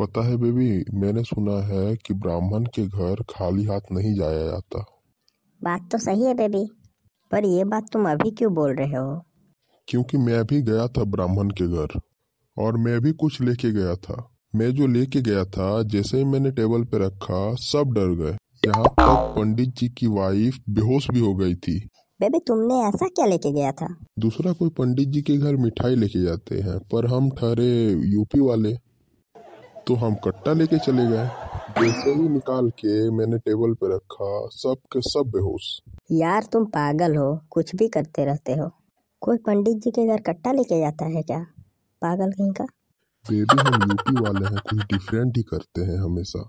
पता है बेबी मैंने सुना है कि ब्राह्मण के घर खाली हाथ नहीं जाया जाता बात तो सही है बेबी पर ये बात तुम अभी क्यों बोल रहे हो क्योंकि मैं भी गया था ब्राह्मण के घर और मैं भी कुछ लेके गया था मैं जो लेके गया था जैसे ही मैंने टेबल पे रखा सब डर गए यहाँ तक पंडित जी की वाइफ बेहोश भी हो गई थी बेबी तुमने ऐसा क्या लेके गया था दूसरा कोई पंडित जी के घर मिठाई लेके जाते हैं पर हम ठहरे यूपी वाले तो हम कट्टा लेके चले गए जैसे ही निकाल के मैंने टेबल पे रखा सब के सब बेहोश यार तुम पागल हो कुछ भी करते रहते हो कोई पंडित जी के घर कट्टा लेके जाता है क्या पागल कहीं का बेबी हम यूपी वाले हैं कुछ डिफरेंट ही करते हैं हमेशा